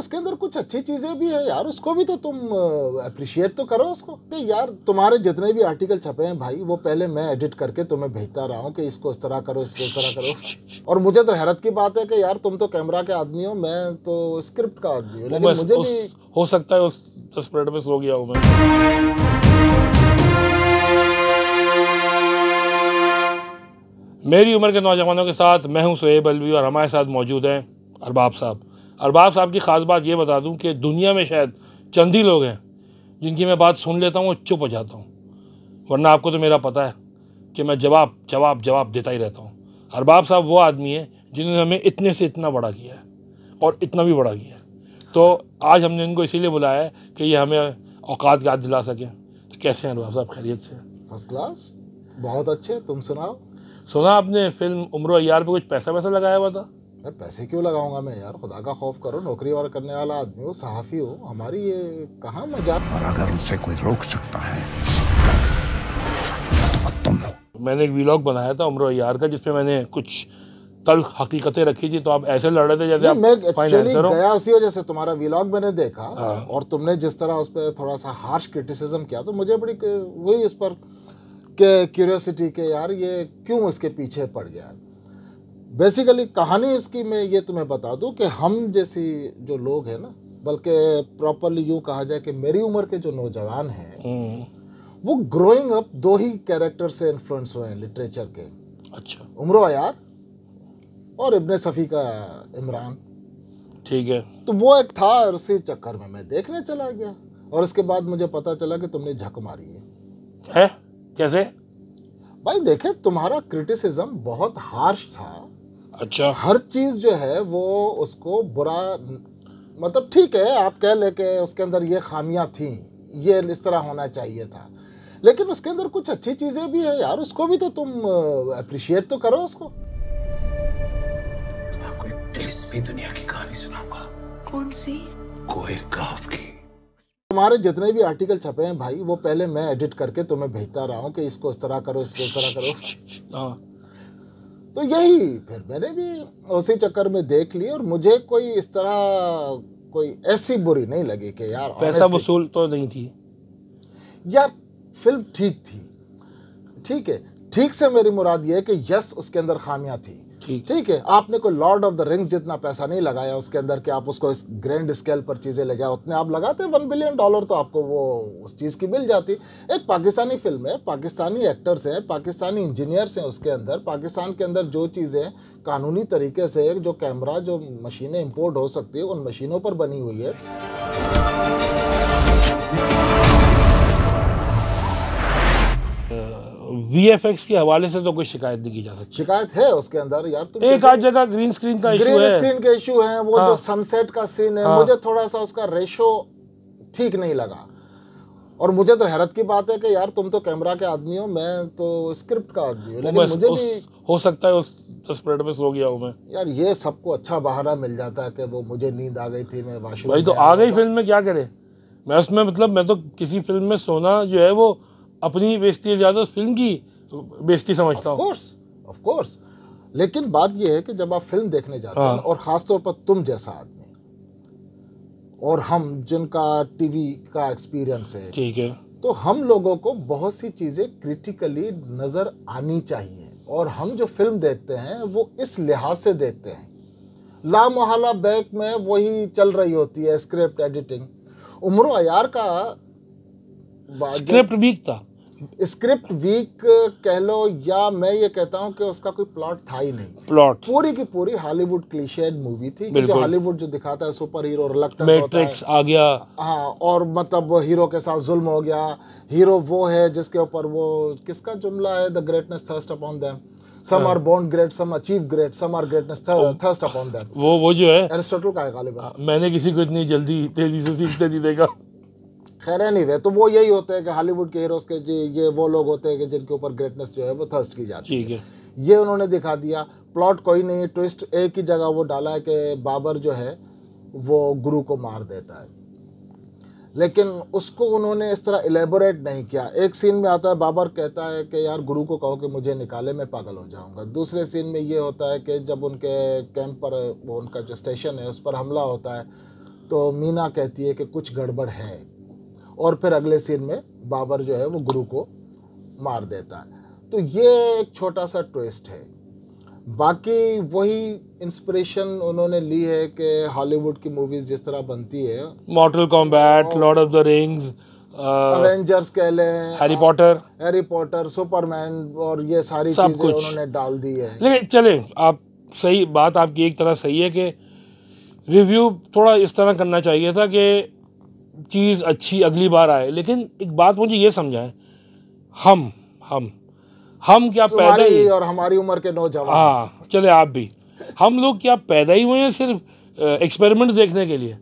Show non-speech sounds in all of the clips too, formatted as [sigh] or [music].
उसके अंदर कुछ अच्छी चीज़ें भी है यार उसको भी तो तुम अप्रिशिएट तो करो उसको कि यार तुम्हारे जितने भी आर्टिकल छपे हैं भाई वो पहले मैं एडिट करके तुम्हें भेजता रहा हूँ कि इसको इस तरह करो इसको इस तरह करो और मुझे तो हैरत की बात है कि यार तुम तो कैमरा के आदमी हो मैं तो स्क्रिप्ट का आदमी हूँ लेकिन मुझे भी हो सकता है उस में सो गया हूँ मैं मेरी उम्र के नौजवानों के साथ मैं हूं सुहेब अलवी और हमारे साथ मौजूद हैं अरबाब साहब अरबाब साहब की ख़ास बात यह बता दूं कि दुनिया में शायद चंद ही लोग हैं जिनकी मैं बात सुन लेता हूँ और चुप हो जाता हूँ वरना आपको तो मेरा पता है कि मैं जवाब जवाब जवाब देता ही रहता हूँ अरबाब साहब वो आदमी है जिन्होंने हमें इतने से इतना बड़ा किया है और इतना भी बड़ा किया है तो आज हमने इनको इसीलिए बुलाया है कि ये हमें औकात याद दिला सकें तो कैसे हैं अरबाब साहब खैरियत से फर्स्ट क्लास बहुत अच्छे तुम सुनाओ सुना आपने फिल्म उम्र अयार पे कुछ पैसा वैसा लगाया हुआ था मैं पैसे क्यों लगाऊंगा मैं यार खुदा का खौफ करो नौकरी और करने वाला आदमी हो सहाफ़ी हो हमारी ये कहाँ मजाक और अगर उसे कोई रोक सकता है तो मैंने एक व्लॉग बनाया था उम्र यार का जिसमें मैंने कुछ तल्ख हकीकतें रखी थी तो आप ऐसे लड़ रहे थे जैसे आप मैं गया उसी वजह से तुम्हारा व्लॉग मैंने देखा हाँ। और तुमने जिस तरह उस पर थोड़ा सा हार्श क्रिटिसिज्म किया तो मुझे बड़ी वही उस पर क्यूरियोसिटी के यार ये क्यों इसके पीछे पड़ गया बेसिकली कहानी इसकी मैं ये तुम्हें बता दूं कि हम जैसी जो लोग हैं ना बल्कि प्रॉपरली यूँ कहा जाए कि मेरी उम्र के जो नौजवान हैं हम्म। वो ग्रोइंग अप दो ही कैरेक्टर से इन्फ्लुएंस हुए हैं लिटरेचर के अच्छा उम्र यार और इब्ने सफ़ी का इमरान ठीक है तो वो एक था और उसी चक्कर में मैं देखने चला गया और इसके बाद मुझे पता चला कि तुमने झक मारी है, है? कैसे भाई देखे तुम्हारा क्रिटिसिज्म बहुत हार्श था अच्छा हर चीज़ जो है वो उसको बुरा मतलब ठीक है आप कह ले के उसके अंदर ये खामियां थी ये इस तरह होना चाहिए था लेकिन उसके अंदर कुछ अच्छी चीज़ें भी है यार उसको भी तो तुम अप्रिशिएट तो करो उसको दुनिया की कहानी सुनाऊंगा कौन सी कोई काफ की तुम्हारे जितने भी आर्टिकल छपे हैं भाई वो पहले मैं एडिट करके तुम्हें भेजता रहा हूँ कि इसको इस तरह करो इसको इस तरह करो हाँ तो यही फिर मैंने भी उसी चक्कर में देख ली और मुझे कोई इस तरह कोई ऐसी बुरी नहीं लगी कि यार पैसा वसूल तो नहीं थी यार फिल्म ठीक थी ठीक है ठीक से मेरी मुराद ये है कि यस उसके अंदर खामियां थी ठीक है आपने कोई लॉर्ड ऑफ द रिंग्स जितना पैसा नहीं लगाया उसके अंदर कि आप उसको इस ग्रैंड स्केल पर चीज़ें ले जाए उतने आप लगाते वन बिलियन डॉलर तो आपको वो उस चीज़ की मिल जाती एक पाकिस्तानी फिल्म है पाकिस्तानी एक्टर्स हैं पाकिस्तानी इंजीनियर्स हैं उसके अंदर पाकिस्तान के अंदर जो चीज़ें कानूनी तरीके से जो कैमरा जो मशीनें इम्पोर्ट हो सकती है उन मशीनों पर बनी हुई है वी के हवाले से तो कोई शिकायत नहीं की जा सकती शिकायत है उसके अंदर यार तुम एक आध जगह ग्रीन स्क्रीन का ग्रीन है। स्क्रीन के इशू है वो हाँ, जो सनसेट का सीन है हाँ, मुझे थोड़ा सा उसका रेशो ठीक नहीं लगा और मुझे तो हैरत की बात है कि यार तुम तो कैमरा के आदमी हो मैं तो स्क्रिप्ट का आदमी हूँ लेकिन मुझे भी हो सकता है उस तो स्प्रेड में सो गया हूँ मैं यार ये सबको अच्छा बहाना मिल जाता है कि वो मुझे नींद आ गई थी मैं वाशरूम भाई तो आ गई फिल्म में क्या करे मैं उसमें मतलब मैं तो किसी फिल्म में सोना जो है वो अपनी बेस्ती ज़्यादा फिल्म की बेस्ती समझता हूँ कोर्स लेकिन बात यह है कि जब आप फिल्म देखने जाते हाँ। हैं और ख़ासतौर पर तुम जैसा आदमी और हम जिनका टीवी का एक्सपीरियंस है ठीक है तो हम लोगों को बहुत सी चीज़ें क्रिटिकली नज़र आनी चाहिए और हम जो फिल्म देखते हैं वो इस लिहाज से देखते हैं ला मोहला बैक में वही चल रही होती है स्क्रिप्ट एडिटिंग उम्र अयार का स्क्रिप्ट वीक था स्क्रिप्ट वीक कह लो या मैं ये कहता हूँ कि उसका कोई प्लॉट था ही नहीं प्लॉट पूरी की पूरी हॉलीवुड क्लिशेड मूवी थी जो हॉलीवुड जो दिखाता है सुपर हीरो मैट्रिक्स आ गया हाँ और मतलब हीरो के साथ जुल्म हो गया हीरो वो है जिसके ऊपर वो किसका जुमला है the greatness thrust upon them some are born great some achieve great some are greatness thrust upon them वो वो जो है एरिस्टोटल का है गालिबा मैंने किसी को इतनी जल्दी तेजी से सीखते नहीं देखा खैर नहीं हुए तो वो यही होते हैं कि हॉलीवुड के हीरोज के जी ये वो लोग होते हैं कि जिनके ऊपर ग्रेटनेस जो है वो थर्स्ट की जाती है ये उन्होंने दिखा दिया प्लॉट कोई नहीं ट्विस्ट एक ही जगह वो डाला है कि बाबर जो है वो गुरु को मार देता है लेकिन उसको उन्होंने इस तरह एलेबोरेट नहीं किया एक सीन में आता है बाबर कहता है कि यार गुरु को कहो कि मुझे निकाले मैं पागल हो जाऊंगा दूसरे सीन में ये होता है कि जब उनके कैंप पर वो उनका जो स्टेशन है उस पर हमला होता है तो मीना कहती है कि कुछ गड़बड़ है और फिर अगले सीन में बाबर जो है वो गुरु को मार देता है तो ये एक छोटा सा ट्विस्ट है बाकी वही इंस्पिरेशन उन्होंने ली है कि हॉलीवुड की मूवीज जिस तरह बनती है model combat lord of the rings avengers कह लें Harry Potter Harry Potter Superman और ये सारी चीजें उन्होंने डाल दी है लेकिन चले आप सही बात आपकी एक तरह सही है कि रिव्यू थोड़ा इस तरह करना चाहिए था कि चीज़ अच्छी अगली बार आए लेकिन एक बात मुझे ये समझाएं हम हम हम क्या पैदा ही और हमारी उम्र के नौजवान हाँ चले आप भी हम लोग क्या पैदा ही हुए हैं सिर्फ एक्सपेरिमेंट देखने के लिए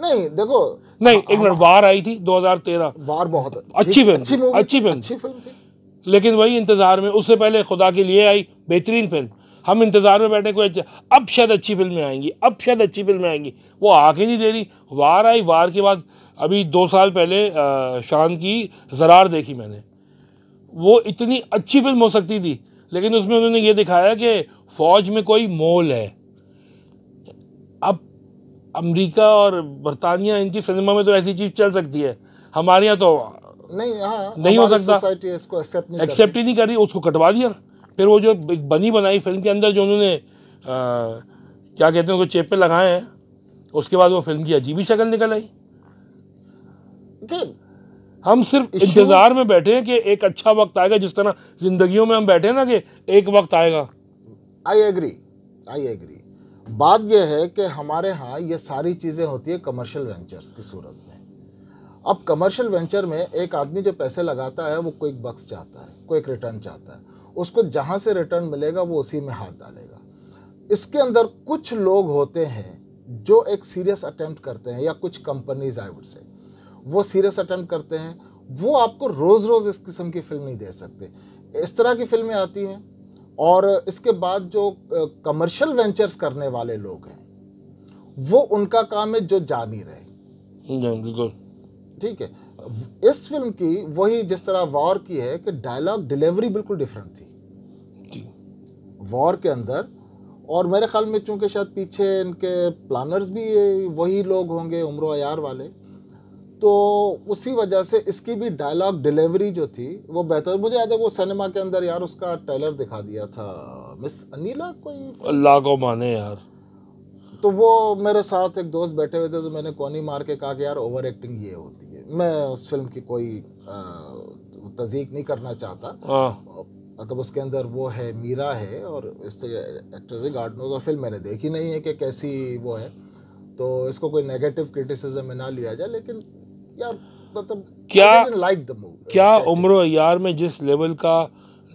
नहीं देखो नहीं एक मिनट बार आई थी 2013 बार बहुत अच्छी फिल्म अच्छी फिल्म अच्छी फिल्म अच्छी फिल्म थी लेकिन वही इंतज़ार में उससे पहले खुदा के लिए आई बेहतरीन फिल्म हम इंतज़ार में बैठे कोई अब शायद अच्छी फिल्में आएंगी अब शायद अच्छी फिल्में आएंगी वो आके नहीं दे रही वार आई वार के बाद अभी दो साल पहले शान की जरार देखी मैंने वो इतनी अच्छी फिल्म हो सकती थी लेकिन उसमें उन्होंने ये दिखाया कि फ़ौज में कोई मोल है अब अमेरिका और बरतानिया इनकी सिनेमा में तो ऐसी चीज़ चल सकती है हमारे यहाँ तो नहीं हाँ, नहीं हो सकता एक्सेप्ट ही नहीं कर रही उसको कटवा दिया फिर वो जो एक बनी बनाई फिल्म के अंदर जो उन्होंने क्या कहते हैं उनको चेप लगाए हैं उसके बाद वो फिल्म की अजीब ही शक्ल निकल आई कि हम सिर्फ इंतजार में बैठे हैं कि एक अच्छा वक्त आएगा जिस तरह जिंदगी में हम बैठे हैं ना कि एक वक्त आएगा आई एग्री आई एग्री बात यह है कि हमारे यहाँ ये सारी चीज़ें होती है कमर्शियल वेंचर्स की सूरत में अब कमर्शियल वेंचर में एक आदमी जो पैसे लगाता है वो कोई बक्स चाहता है कोई रिटर्न चाहता है उसको जहां से रिटर्न मिलेगा वो उसी में हाथ डालेगा इसके अंदर कुछ लोग होते हैं जो एक सीरियस अटेम्प्ट करते हैं या कुछ कंपनीज आई वुड से वो सीरियस अटेम्प्ट करते हैं वो आपको रोज़ रोज़ इस किस्म की फिल्म नहीं दे सकते इस तरह की फिल्में आती हैं और इसके बाद जो कमर्शियल वेंचर्स करने वाले लोग हैं वो उनका काम है जो जा नहीं रहे बिल्कुल ठीक है इस फिल्म की वही जिस तरह वॉर की है कि डायलॉग डिलीवरी बिल्कुल डिफरेंट थी वॉर के अंदर और मेरे ख्याल में चूंकि शायद पीछे इनके प्लानर्स भी वही लोग होंगे उम्र वाले तो उसी वजह से इसकी भी डायलॉग डिलीवरी जो थी वो बेहतर मुझे याद है वो सिनेमा के अंदर यार उसका ट्रेलर दिखा दिया था मिस अनिला कोई अल्लाह को माने यार तो वो मेरे साथ एक दोस्त बैठे हुए थे तो मैंने कोनी मार के कहा कि यार ओवर एक्टिंग ये होती है मैं उस फिल्म की कोई तजीक नहीं करना चाहता हाँ। मतलब उसके अंदर वो है मीरा है और इस एक्ट्रेस है और फिल्म मैंने देखी नहीं है कि कैसी वो है तो इसको कोई नेगेटिव क्रिटिसिज्म में ना लिया जाए लेकिन मतलब, क्या लाइक द मूवी क्या उम्र यार में जिस लेवल का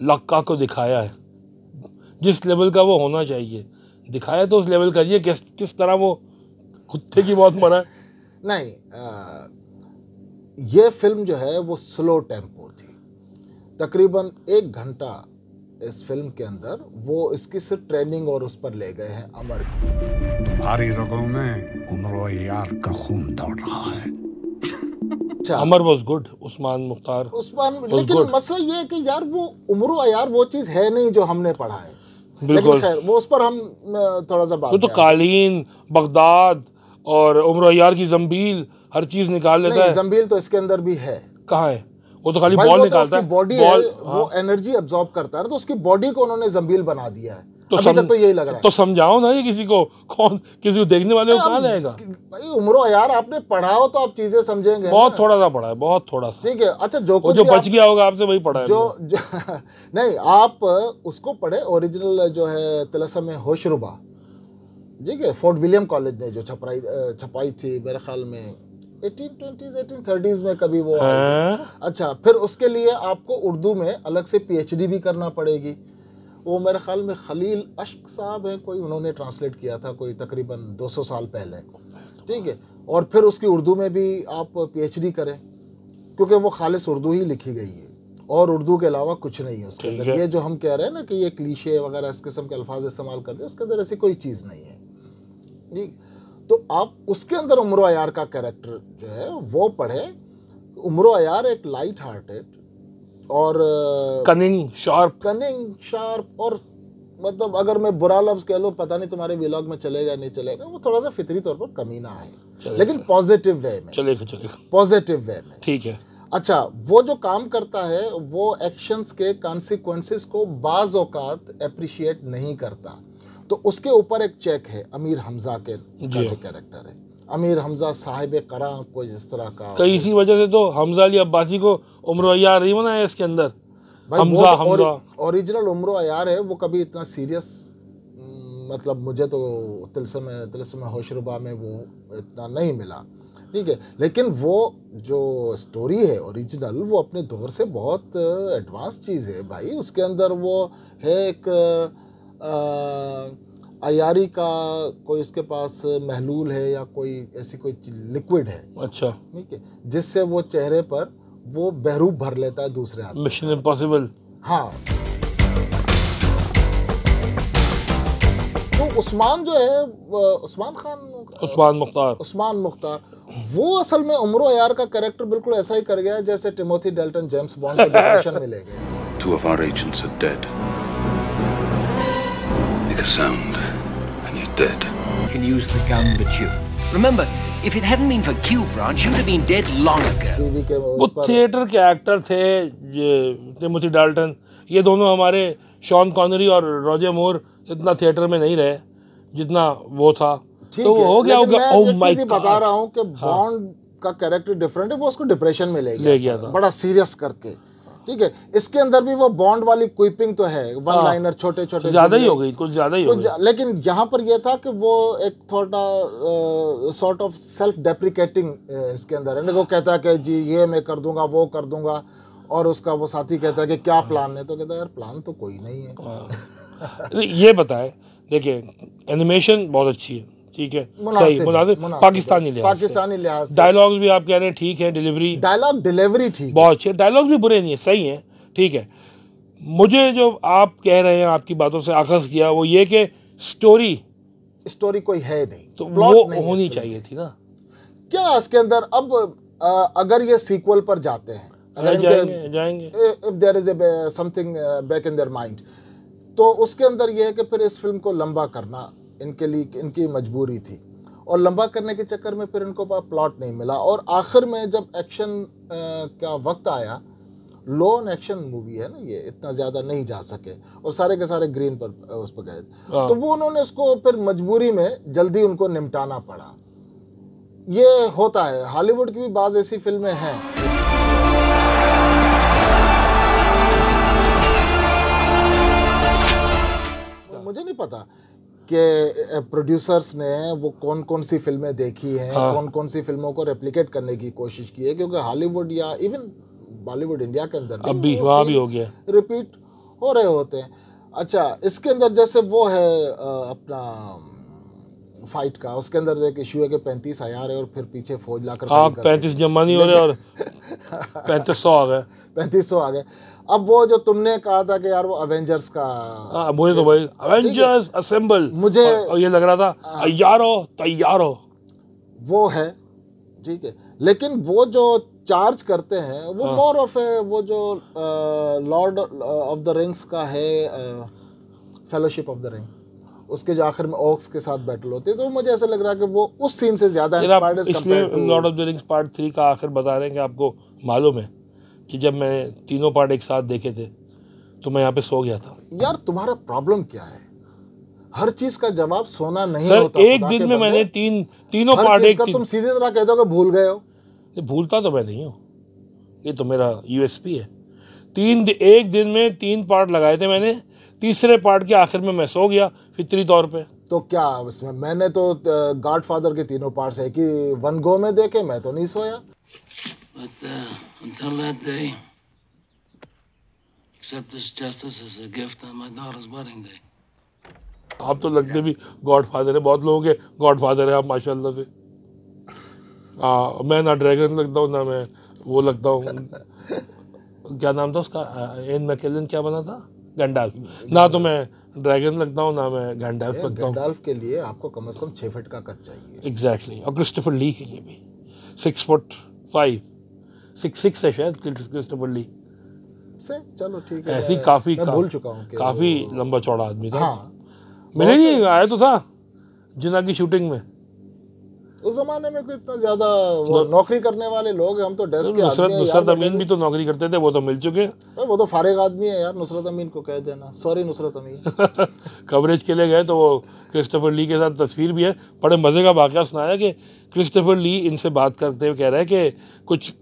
लक्का को दिखाया है जिस लेवल का वो होना चाहिए दिखाया तो उस लेवल का ये किस किस तरह वो कुत्ते की बहुत मरा [laughs] नहीं आ, ये फिल्म जो है वो स्लो टेम्पो थी तकरीबन एक घंटा इस फिल्म के अंदर वो इसकी सिर्फ ट्रेनिंग और उस पर ले गए हैं अमर की तुम्हारी रगों में उम्र यार का खून दौड़ रहा है अच्छा अमर वॉज गुड उस्मान मुख्तार उस्मान लेकिन मसला ये है कि यार वो उम्र यार वो चीज़ है नहीं जो हमने पढ़ा है बिल्कुल वो उस पर हम थोड़ा सा बात तो, तो कालीन बगदाद और उम्र यार की जम्बील हर चीज़ निकाल लेता है जम्बील तो इसके अंदर भी है कहाँ है वो तो खाली बॉल तो निकालता है बॉडी वो एनर्जी हाँ। एब्जॉर्ब करता है तो उसकी बॉडी को उन्होंने जम्बील बना दिया है तो सम... तो यही लग रहा है तो समझाओ ना ये किसी को कौन किसी को देखने वाले को कहा जाएगा भाई उम्र यार आपने पढ़ा हो तो आप चीजें समझेंगे बहुत थोड़ा सा पढ़ा है बहुत थोड़ा सा ठीक है अच्छा जो कुछ जो बच गया होगा आपसे वही पढ़ा जो [laughs] नहीं आप उसको पढ़े ओरिजिनल जो है तिलसम होशरुबा ठीक है फोर्ट विलियम कॉलेज ने जो छपाई छपाई थी मेरे ख्याल में 1820s 1830s में कभी वो आ, हाँ। अच्छा फिर उसके लिए आपको उर्दू में अलग से पीएचडी भी करना पड़ेगी वो मेरे ख्याल में खलील अश्क साहब हैं कोई उन्होंने ट्रांसलेट किया था कोई तकरीबन 200 साल पहले ठीक है और फिर उसकी उर्दू में भी आप पीएचडी करें क्योंकि वो खालिश उर्दू ही लिखी गई है और उर्दू के अलावा कुछ नहीं है उसके अंदर ये जो हम कह रहे हैं ना कि ये क्लीशे वगैरह इस किस्म के अल्फाज इस्तेमाल करते हैं उसके अंदर ऐसी कोई चीज़ नहीं है ठीक तो आप उसके अंदर उम्र अयार का कैरेक्टर जो है वो पढ़े उम्र अयार एक लाइट हार्टेड और कनिंग शार्प कनिंग शार्प और मतलब अगर मैं बुरा लफ्ज कह लो पता नहीं तुम्हारे व्लॉग में चलेगा नहीं चलेगा वो थोड़ा सा फितरी तौर पर कमीना है लेकिन पॉजिटिव वे में चलेगा चलेगा पॉजिटिव वे में ठीक है अच्छा वो जो काम करता है वो एक्शंस के कॉन्सिक्वेंसेस को बाज औकात अप्रिशिएट नहीं करता तो उसके ऊपर एक चेक है अमीर हमजा के जो कैरेक्टर है अमीर हमजा साहिब करा को जिस तरह का कई इसी वजह से तो हमजा अली अब्बासी को उम्र अयार नहीं बनाया इसके अंदर हमजा हमजा ओरिजिनल उम्र अयार है वो कभी इतना सीरियस हम्म, मतलब मुझे तो तिलसम तिलसम होशरुबा में वो इतना नहीं मिला ठीक है लेकिन वो जो स्टोरी है ओरिजिनल वो अपने दौर से बहुत एडवांस चीज़ है भाई उसके अंदर वो है एक आ, अयारी का कोई इसके पास महलूल है या कोई ऐसी कोई लिक्विड है अच्छा ठीक है जिससे वो चेहरे पर वो बहरूप भर लेता है दूसरे हाथ मिशन इम्पॉसिबल हाँ तो उस्मान जो है उस्मान खान उस्मान मुख्तार उस्मान मुख्तार वो असल में उमरो अयार का कैरेक्टर बिल्कुल ऐसा ही कर गया जैसे टिमोथी डेल्टन जेम्स बॉन्ड के डिप्रेशन में ले गए Two of our agents are dead. Make a sound. dead. You can use the gun, but you. Remember, if it hadn't been for Q Branch, you'd have been dead long ago. वो theatre के actor थे ये Timothy Dalton ये दोनों हमारे Sean Connery और Roger Moore इतना theatre में नहीं रहे जितना वो था तो वो हो गया होगा ओह माय गॉड बता रहा हूं कि बॉन्ड हाँ। का कैरेक्टर डिफरेंट है वो उसको डिप्रेशन में ले गया, ले गया था बड़ा सीरियस करके ठीक है इसके अंदर भी वो बॉन्ड वाली क्विपिंग तो है वन लाइनर छोटे छोटे ज्यादा ही हो गई कुछ ज्यादा ही हो गई लेकिन यहाँ पर ये था कि वो एक थोड़ा सॉर्ट ऑफ सेल्फ डेप्रिकेटिंग इसके अंदर है वो कहता है कि जी ये मैं कर दूंगा वो कर दूंगा और उसका वो साथी कहता है कि क्या प्लान है तो कहता है यार प्लान तो कोई नहीं है हाँ। [laughs] ये बताए देखिए एनिमेशन बहुत अच्छी है ठीक है सही मुनासिब पाकिस्तानी लिहाज पाकिस्तानी लिहाज डायलॉग्स भी आप कह रहे हैं ठीक है डिलीवरी डायलॉग डिलीवरी ठीक बहुत अच्छे डायलॉग भी बुरे नहीं है सही है ठीक है मुझे जो आप कह रहे हैं आपकी बातों से आखज किया वो ये कि स्टोरी स्टोरी कोई है नहीं तो वो होनी चाहिए थी ना क्या इसके अंदर अब आ, अगर ये सीक्वल पर जाते हैं अगर जाएंगे, जाएंगे if there is something back in their mind तो उसके अंदर ये है कि फिर इस फिल्म को लंबा करना इनके लिए इनकी मजबूरी थी और लंबा करने के चक्कर में फिर इनको प्लॉट नहीं मिला और आखिर में जब एक्शन का वक्त आया लोन एक्शन मूवी है ना ये इतना ज्यादा नहीं जा सके और सारे के सारे ग्रीन पर उस पर गए हाँ। तो वो उन्होंने उसको फिर मजबूरी में जल्दी उनको निपटाना पड़ा ये होता है हॉलीवुड की भी बाज ऐसी फिल्में हैं तो मुझे नहीं पता के प्रोड्यूसर्स ने वो कौन कौन सी फिल्में देखी हैं हाँ। कौन कौन सी फिल्मों को रेप्लिकेट करने की कोशिश की है क्योंकि हॉलीवुड या इवन बॉलीवुड इंडिया के अंदर अब भी वहाँ भी हो गया रिपीट हो रहे होते हैं अच्छा इसके अंदर जैसे वो है अपना फाइट का उसके अंदर एक इशू है कि पैंतीस हजार है और फिर पीछे फौज लाकर हाँ, पैंतीस जमा नहीं हो रहे और पैंतीस सौ आ गए पैंतीस सौ आ गए अब वो जो तुमने कहा था कि यार वो अवेंजर्स का आ, हाँ, मुझे तो भाई अवेंजर्स असेंबल मुझे और, और ये लग रहा था हाँ। तैयार हो तैयार हो वो है ठीक है लेकिन वो जो चार्ज करते हैं वो मोर हाँ। ऑफ है वो जो लॉर्ड ऑफ द रिंग्स का है फेलोशिप ऑफ द रिंग्स उसके जो आखिर में ऑक्स के साथ बैटल होती है तो मुझे ऐसा लग रहा है कि वो उस सीन से ज़्यादा lord of the rings part three का आखिर बता रहे हैं कि आपको मालूम है कि जब मैं तीनों पार्ट एक साथ देखे थे तो मैं यहाँ पे सो गया था यार तुम्हारा प्रॉब्लम क्या है हर चीज का जवाब सोना नहीं सर, होता एक दिन में मैंने तीन तीनों पार्ट एक तुम सीधे तरह कह दो भूल गए हो भूलता तो मैं नहीं हूँ ये तो मेरा यूएसपी है तीन एक दिन में तीन पार्ट लगाए थे मैंने तीसरे पार्ट के आखिर में मैं सो गया फितरी तौर पे तो क्या उसमें मैंने तो गॉड फादर के तीनों पार्ट है कि वन गो में देखे मैं तो नहीं सोया uh, uh, आप तो लगते भी गॉड फादर है बहुत लोगों के गॉड फादर है आप माशाल्लाह से आ, मैं ना ड्रैगन लगता हूँ ना मैं वो लगता हूँ [laughs] क्या नाम था उसका एन मैकेलन क्या बना था गंडाल्फ ना तो मैं ड्रैगन लगता हूँ ना मैं गैंडाल्फ लगता हूँ गैंडाल्फ के लिए आपको कम से कम छः फीट का कद चाहिए एग्जैक्टली और क्रिस्टोफर ली के लिए भी six foot five six six है शायद क्रिस्टोफर ली से चलो ठीक है ऐसी काफ़ी भूल चुका हूँ काफ़ी लंबा चौड़ा आदमी था हाँ। मैंने नहीं आया तो था जिना की शूटिंग में उस जमाने में कोई इतना ज्यादा नौकरी करने वाले लोग हम तो डेस्क के नुसरत नुसरत अमीन भी तो नौकरी करते थे वो तो मिल चुके हैं वो तो फारिग आदमी है यार नुसरत अमीन को कह देना सॉरी नुसरत अमीन [laughs] कवरेज के लिए गए तो वो क्रिस्टोफर ली के साथ तस्वीर भी है बड़े मज़े का वाक्य सुनाया कि क्रिस्टोफर ली इनसे बात करते हुए कह रहा है कि कुछ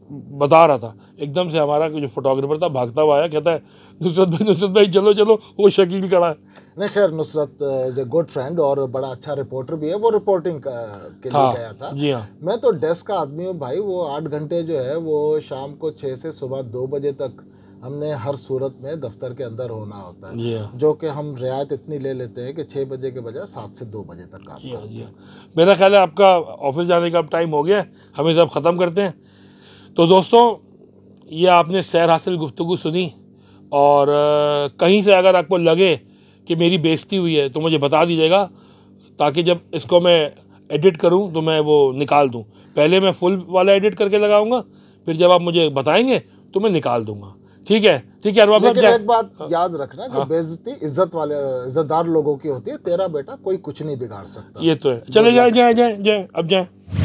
बता रहा था एकदम से हमारा जो फोटोग्राफर था भागता हुआ आया कहता है नुसरत भाई नुसरत भाई चलो चलो वो शकील खड़ा है नहीं खैर Nusrat is a good friend और बड़ा अच्छा रिपोर्टर भी है वो रिपोर्टिंग का, uh, के लिए गया था जी हाँ मैं तो डेस्क का आदमी हूँ भाई वो आठ घंटे जो है वो शाम को छः से सुबह दो बजे तक हमने हर सूरत में दफ्तर के अंदर होना होता है जो कि हम रियायत इतनी ले लेते हैं कि छः बजे के बजाय सात से दो बजे तक काम मेरा ख्याल है आपका ऑफिस जाने का अब टाइम हो गया हम सब ख़त्म करते हैं तो दोस्तों ये आपने सैर हासिल गुफ्तु सुनी और कहीं से अगर आपको लगे कि मेरी बेइज्जती हुई है तो मुझे बता दीजिएगा ताकि जब इसको मैं एडिट करूं तो मैं वो निकाल दूं पहले मैं फुल वाला एडिट करके लगाऊंगा फिर जब आप मुझे बताएंगे तो मैं निकाल दूंगा ठीक है ठीक है अरबाब साहब एक बात हाँ। याद रखना कि हाँ। बेइज्जती बेजती इज्जत वाले इज्जतदार लोगों की होती है तेरा बेटा कोई कुछ नहीं बिगाड़ सकता ये तो है चलो जाए जाए जाए जाए अब जाए